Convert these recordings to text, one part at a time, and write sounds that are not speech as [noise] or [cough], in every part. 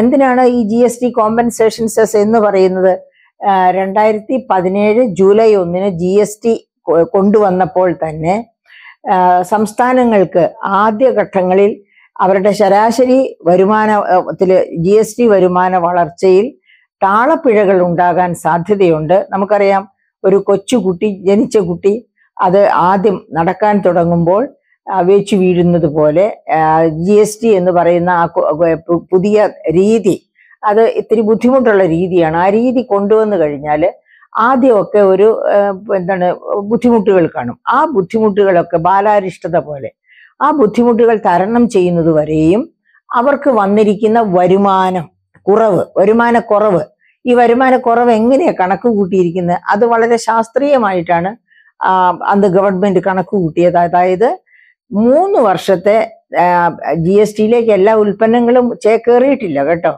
എന്തിനാണ് ഈ G S T compensation cess എന്ന് പറയുന്നത് രണ്ടായിരത്തി പതിനേഴ് ജൂലൈ ഒന്നിന് ജി എസ് ടി കൊണ്ടുവന്നപ്പോൾ തന്നെ സംസ്ഥാനങ്ങൾക്ക് ആദ്യഘട്ടങ്ങളിൽ അവരുടെ ശരാശരി വരുമാനത്തിൽ ജി എസ് ടി വരുമാന വളർച്ചയിൽ താളപ്പിഴകൾ ഉണ്ടാകാൻ സാധ്യതയുണ്ട് നമുക്കറിയാം ഒരു കൊച്ചുകുട്ടി ജനിച്ച കുട്ടി അത് ആദ്യം നടക്കാൻ തുടങ്ങുമ്പോൾ വെച്ച് വീഴുന്നത് പോലെ ജി എസ് ടി എന്ന് പറയുന്ന ആ പുതിയ രീതി അത് ഇത്തിരി ബുദ്ധിമുട്ടുള്ള രീതിയാണ് ആ രീതി കൊണ്ടുവന്നു കഴിഞ്ഞാൽ ആദ്യമൊക്കെ ഒരു എന്താണ് ബുദ്ധിമുട്ടുകൾ കാണും ആ ബുദ്ധിമുട്ടുകളൊക്കെ ബാലാരിഷ്ടത പോലെ ആ ബുദ്ധിമുട്ടുകൾ തരണം ചെയ്യുന്നത് വരെയും അവർക്ക് വന്നിരിക്കുന്ന വരുമാനം കുറവ് വരുമാന കുറവ് ഈ വരുമാന കുറവ് എങ്ങനെയാണ് കണക്ക് കൂട്ടിയിരിക്കുന്നത് അത് വളരെ ശാസ്ത്രീയമായിട്ടാണ് അന്ന് ഗവൺമെന്റ് കണക്ക് കൂട്ടിയത് അതായത് മൂന്ന് വർഷത്തെ ജി എസ് ടിയിലേക്ക് എല്ലാ ഉൽപ്പന്നങ്ങളും ചേക്കേറിയിട്ടില്ല കേട്ടോ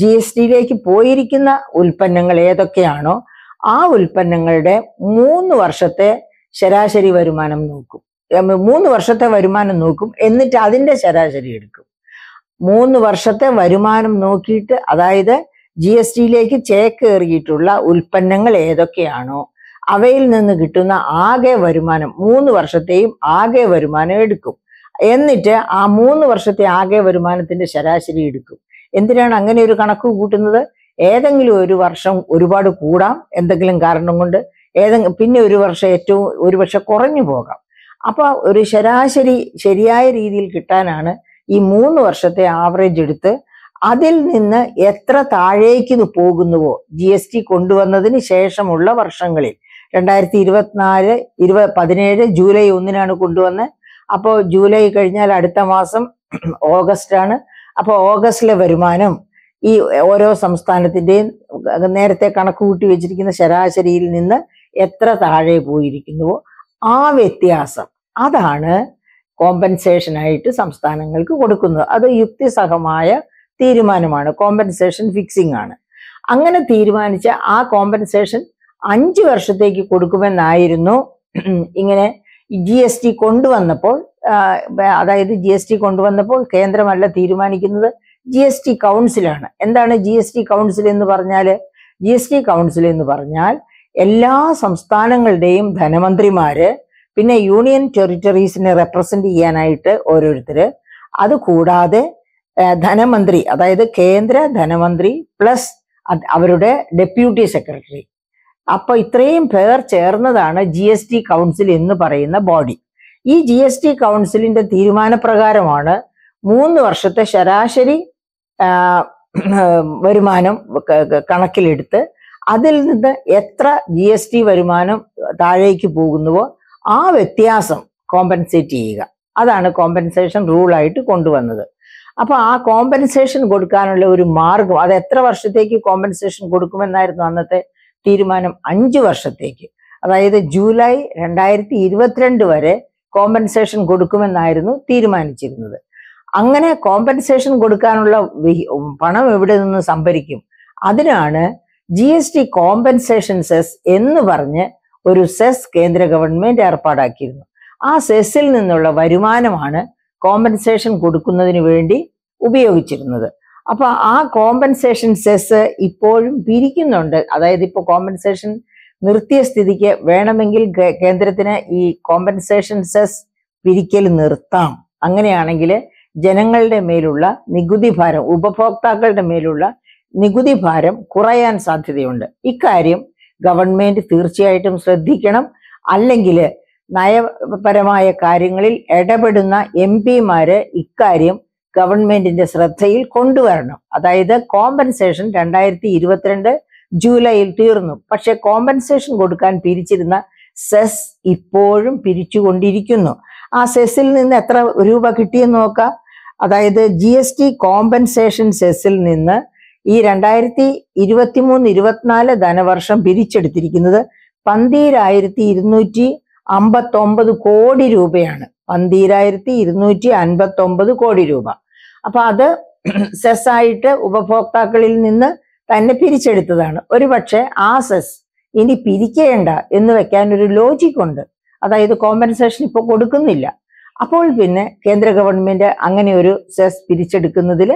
ജി എസ് ടിയിലേക്ക് പോയിരിക്കുന്ന ഉൽപ്പന്നങ്ങൾ ഏതൊക്കെയാണോ ആ ഉൽപ്പന്നങ്ങളുടെ മൂന്ന് വർഷത്തെ ശരാശരി വരുമാനം നോക്കും മൂന്ന് വർഷത്തെ വരുമാനം നോക്കും എന്നിട്ട് അതിൻ്റെ ശരാശരി എടുക്കും മൂന്ന് വർഷത്തെ വരുമാനം നോക്കിയിട്ട് അതായത് ജി എസ് ടിയിലേക്ക് ചേക്കേറിയിട്ടുള്ള ഉൽപ്പന്നങ്ങൾ ഏതൊക്കെയാണോ അവയിൽ നിന്ന് കിട്ടുന്ന ആകെ വരുമാനം മൂന്ന് വർഷത്തെയും ആകെ വരുമാനം എടുക്കും എന്നിട്ട് ആ മൂന്ന് വർഷത്തെ ആകെ വരുമാനത്തിന്റെ ശരാശരി എടുക്കും എന്തിനാണ് അങ്ങനെ ഒരു കണക്ക് കൂട്ടുന്നത് ഏതെങ്കിലും ഒരു വർഷം ഒരുപാട് കൂടാം എന്തെങ്കിലും കാരണം കൊണ്ട് ഏതെങ്കിലും പിന്നെ ഒരു വർഷം ഏറ്റവും ഒരു പക്ഷെ കുറഞ്ഞു പോകാം അപ്പോൾ ഒരു ശരാശരി ശരിയായ രീതിയിൽ കിട്ടാനാണ് ഈ മൂന്ന് വർഷത്തെ ആവറേജ് എടുത്ത് അതിൽ നിന്ന് എത്ര താഴേക്ക് പോകുന്നുവോ ജി എസ് ടി കൊണ്ടുവന്നതിന് ശേഷമുള്ള വർഷങ്ങളിൽ രണ്ടായിരത്തി ഇരുപത്തിനാല് ഇരുപ പതിനേഴ് ജൂലൈ ഒന്നിനാണ് കൊണ്ടുവന്ന് അപ്പോൾ ജൂലൈ കഴിഞ്ഞാൽ അടുത്ത മാസം [clears throat] ഓഗസ്റ്റ് ആണ് അപ്പോൾ ഓഗസ്റ്റിലെ വരുമാനം ഈ ഓരോ സംസ്ഥാനത്തിൻ്റെയും നേരത്തെ കണക്ക് കൂട്ടി വെച്ചിരിക്കുന്ന ശരാശരിയിൽ നിന്ന് എത്ര താഴെ പോയിരിക്കുന്നുവോ ആ വ്യത്യാസം അതാണ് കോമ്പൻസേഷനായിട്ട് സംസ്ഥാനങ്ങൾക്ക് കൊടുക്കുന്നത് അത് യുക്തിസഹമായ തീരുമാനമാണ് കോമ്പൻസേഷൻ ഫിക്സിംഗ് ആണ് അങ്ങനെ തീരുമാനിച്ച ആ കോമ്പൻസേഷൻ അഞ്ചു വർഷത്തേക്ക് കൊടുക്കുമെന്നായിരുന്നു ഇങ്ങനെ ജി എസ് ടി കൊണ്ടുവന്നപ്പോൾ അതായത് ജി എസ് ടി കൊണ്ടുവന്നപ്പോൾ കേന്ദ്രമല്ല തീരുമാനിക്കുന്നത് ജി എസ് ടി കൗൺസിലാണ് എന്താണ് ജി എസ് ടി കൗൺസിൽ എന്ന് പറഞ്ഞാൽ ജി എസ് ടി കൗൺസിൽ എന്ന് പറഞ്ഞാൽ എല്ലാ സംസ്ഥാനങ്ങളുടെയും ധനമന്ത്രിമാര് പിന്നെ യൂണിയൻ ടെറിറ്ററീസിനെ റെപ്രസെന്റ് ചെയ്യാനായിട്ട് ഓരോരുത്തർ അതുകൂടാതെ ധനമന്ത്രി അതായത് കേന്ദ്ര ധനമന്ത്രി പ്ലസ് അവരുടെ ഡെപ്യൂട്ടി സെക്രട്ടറി അപ്പോൾ ഇത്രയും പേർ ചേർന്നതാണ് ജി എസ് ടി കൗൺസിൽ എന്ന് പറയുന്ന ബോഡി ഈ ജി എസ് ടി കൗൺസിലിന്റെ തീരുമാനപ്രകാരമാണ് മൂന്ന് വർഷത്തെ ശരാശരി വരുമാനം കണക്കിലെടുത്ത് അതിൽ നിന്ന് എത്ര ജി എസ് ടി വരുമാനം താഴേക്ക് പോകുന്നുവോ ആ വ്യത്യാസം കോമ്പൻസേറ്റ് ചെയ്യുക അതാണ് കോമ്പൻസേഷൻ റൂളായിട്ട് കൊണ്ടുവന്നത് അപ്പോൾ ആ കോമ്പൻസേഷൻ കൊടുക്കാനുള്ള ഒരു മാർഗം അത് എത്ര വർഷത്തേക്ക് കോമ്പൻസേഷൻ കൊടുക്കുമെന്നായിരുന്നു അന്നത്തെ തീരുമാനം അഞ്ച് വർഷത്തേക്ക് അതായത് ജൂലൈ രണ്ടായിരത്തി ഇരുപത്തിരണ്ട് വരെ കോമ്പൻസേഷൻ കൊടുക്കുമെന്നായിരുന്നു തീരുമാനിച്ചിരുന്നത് അങ്ങനെ കോമ്പൻസേഷൻ കൊടുക്കാനുള്ള പണം എവിടെ നിന്ന് സംഭരിക്കും അതിനാണ് G S T compensation cess എന്ന് പറഞ്ഞ് ഒരു സെസ് കേന്ദ്ര ഗവൺമെന്റ് ഏർപ്പാടാക്കിയിരുന്നു ആ സെസ്സിൽ നിന്നുള്ള വരുമാനമാണ് കോമ്പൻസേഷൻ കൊടുക്കുന്നതിന് വേണ്ടി ഉപയോഗിച്ചിരുന്നത് അപ്പൊ ആ കോമ്പൻസേഷൻ സെസ് ഇപ്പോഴും പിരിക്കുന്നുണ്ട് അതായത് ഇപ്പോൾ കോമ്പൻസേഷൻ നിർത്തിയ സ്ഥിതിക്ക് വേണമെങ്കിൽ കേന്ദ്രത്തിന് ഈ കോമ്പൻസേഷൻ സെസ് പിരിക്കൽ നിർത്താം അങ്ങനെയാണെങ്കിൽ ജനങ്ങളുടെ മേലുള്ള നികുതി ഭാരം ഉപഭോക്താക്കളുടെ മേലുള്ള നികുതി ഭാരം കുറയാൻ സാധ്യതയുണ്ട് ഇക്കാര്യം ഗവൺമെന്റ് തീർച്ചയായിട്ടും ശ്രദ്ധിക്കണം അല്ലെങ്കിൽ നയപരമായ കാര്യങ്ങളിൽ ഇടപെടുന്ന എം പിമാര് ഇക്കാര്യം ഗവൺമെന്റിന്റെ ശ്രദ്ധയിൽ കൊണ്ടുവരണം അതായത് കോമ്പൻസേഷൻ രണ്ടായിരത്തി ഇരുപത്തിരണ്ട് ജൂലൈയിൽ തീർന്നു പക്ഷെ കോമ്പൻസേഷൻ കൊടുക്കാൻ പിരിച്ചിരുന്ന സെസ് ഇപ്പോഴും പിരിച്ചുകൊണ്ടിരിക്കുന്നു ആ സെസ്സിൽ നിന്ന് എത്ര രൂപ കിട്ടിയെന്ന് നോക്കാം അതായത് ജി എസ് ടി കോമ്പൻസേഷൻ സെസ്സിൽ നിന്ന് ഈ രണ്ടായിരത്തി ഇരുപത്തി മൂന്ന് ഇരുപത്തിനാല് ധനവർഷം പിരിച്ചെടുത്തിരിക്കുന്നത് പന്തീരായിരത്തി ഇരുന്നൂറ്റി അമ്പത്തൊമ്പത് കോടി രൂപയാണ് പന്തീരായിരത്തി ഇരുന്നൂറ്റി അൻപത്തൊമ്പത് കോടി രൂപ അപ്പൊ അത് സെസ് [clears throat] ആയിട്ട് ഉപഭോക്താക്കളിൽ നിന്ന് തന്നെ പിരിച്ചെടുത്തതാണ് ഒരുപക്ഷെ ആ സെസ് ഇനി പിരിക്കേണ്ട എന്ന് വെക്കാൻ ഒരു ലോജിക് ഉണ്ട് അതായത് കോമ്പൻസേഷൻ ഇപ്പോൾ കൊടുക്കുന്നില്ല അപ്പോൾ പിന്നെ കേന്ദ്ര ഗവൺമെന്റ് അങ്ങനെ ഒരു സെസ് പിരിച്ചെടുക്കുന്നതിൽ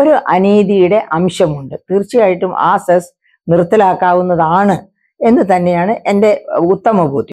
ഒരു അനീതിയുടെ അംശമുണ്ട് തീർച്ചയായിട്ടും ആ സെസ് നിർത്തലാക്കാവുന്നതാണ് എന്ന് തന്നെയാണ് എൻ്റെ ഉത്തമബോധം